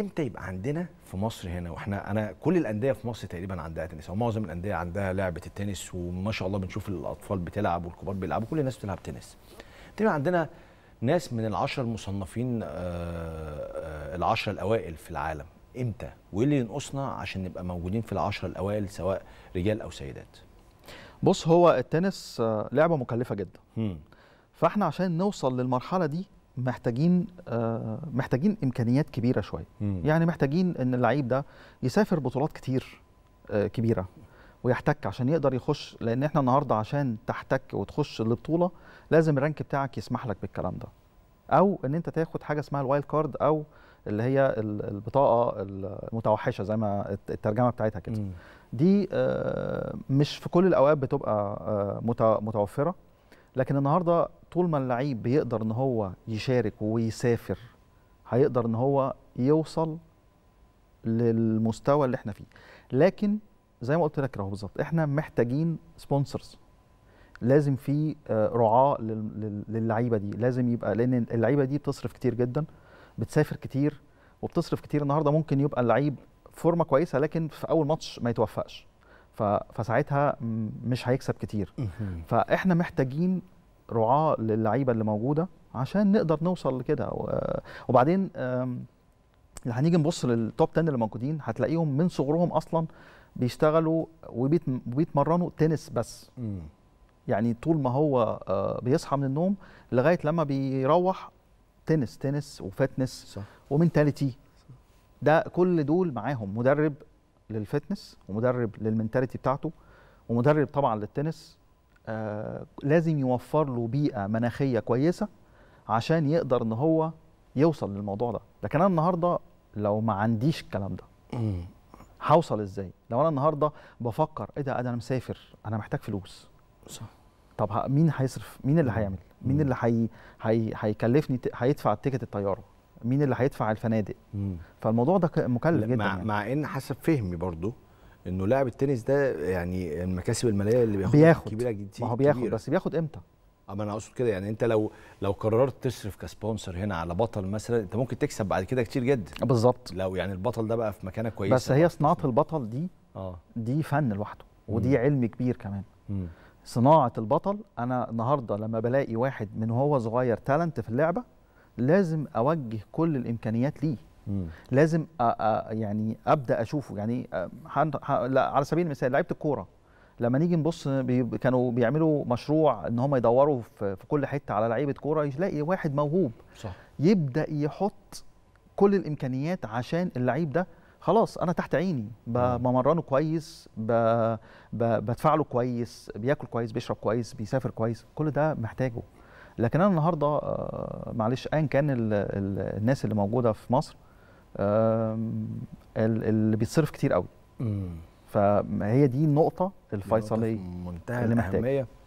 امتى يبقى عندنا في مصر هنا واحنا انا كل الانديه في مصر تقريبا عندها تنس او معظم الانديه عندها لعبه التنس وما شاء الله بنشوف الاطفال بتلعب والكبار بيلعبوا كل الناس بتلعب تنس تبقى عندنا ناس من العشر المصنفين العشرة آه، آه، الأوائل في العالم إمتى وإيه اللي ينقصنا عشان نبقى موجودين في العشرة الأوائل سواء رجال أو سيدات بص هو التنس آه، لعبة مكلفة جدا م. فاحنا عشان نوصل للمرحلة دي محتاجين آه، محتاجين امكانيات كبيره شويه يعني محتاجين ان اللعيب ده يسافر بطولات كتير آه، كبيره ويحتك عشان يقدر يخش لان احنا النهارده عشان تحتك وتخش البطوله لازم الرانك بتاعك يسمح لك بالكلام ده او ان انت تاخد حاجه اسمها الوايلد كارد او اللي هي البطاقه المتوحشه زي ما الترجمه بتاعتها كده دي آه، مش في كل الاوقات بتبقى متوفره لكن النهارده طول ما اللعيب بيقدر ان هو يشارك ويسافر هيقدر ان هو يوصل للمستوى اللي احنا فيه لكن زي ما قلت لك اهو بالظبط احنا محتاجين سبونسرز لازم في آه، رعاه للعيبه دي لازم يبقى لان اللعيبه دي بتصرف كتير جدا بتسافر كتير وبتصرف كتير النهارده ممكن يبقى اللعيب فورمه كويسه لكن في اول ماتش ما يتوفقش فساعتها مش هيكسب كتير فاحنا محتاجين رعاه للعيبه اللي موجوده عشان نقدر نوصل لكده وبعدين اللي هنيجي نبص للتوب 10 اللي موجودين هتلاقيهم من صغرهم اصلا بيشتغلوا وبيتمرنوا تنس بس يعني طول ما هو آه، بيصحى من النوم لغايه لما بيروح تنس تنس وفتنس ومنتاليتي ده كل دول معاهم مدرب للفتنس ومدرب للمنتاليتي بتاعته ومدرب طبعا للتنس آه، لازم يوفر له بيئه مناخيه كويسه عشان يقدر ان هو يوصل للموضوع ده لكن انا النهارده لو ما عنديش الكلام ده هوصل ازاي لو انا النهارده بفكر ايه ده انا مسافر انا محتاج فلوس صح طب مين هيصرف مين اللي هيعمل مين اللي هي... هي... هيكلفني هيدفع تيكت الطياره مين اللي هيدفع الفنادق مم. فالموضوع ده مكلف جدا مع, يعني. مع ان حسب فهمي برضو انه لاعب التنس ده يعني المكاسب الماليه اللي بياخدها بياخد. كبيره جدا ما هو بياخد كبيرة. بس بياخد امتى؟ اما انا اقصد كده يعني انت لو لو قررت تصرف كسبونسر هنا على بطل مثلا انت ممكن تكسب بعد كده كتير جدا بالظبط لو يعني البطل ده بقى في مكانه كويسه بس هي صناعه البطل دي اه دي فن لوحده ودي مم. علم كبير كمان مم. صناعه البطل انا النهارده لما بلاقي واحد من هو صغير تالنت في اللعبه لازم اوجه كل الامكانيات ليه مم. لازم يعني ابدا اشوفه يعني على سبيل المثال لعيبه الكوره لما نيجي نبص بي كانوا بيعملوا مشروع ان هم يدوروا في, في كل حته على لعيبه كوره يلاقي واحد موهوب صح. يبدا يحط كل الامكانيات عشان اللعيب ده خلاص انا تحت عيني بمرنه كويس بدفع له كويس بياكل كويس بيشرب كويس بيسافر كويس كل ده محتاجه لكن انا النهارده معلش ايا كان الناس اللي موجوده في مصر اللي بيتصرف كتير قوي فهي دي النقطه الفيصليه اللي محتاجه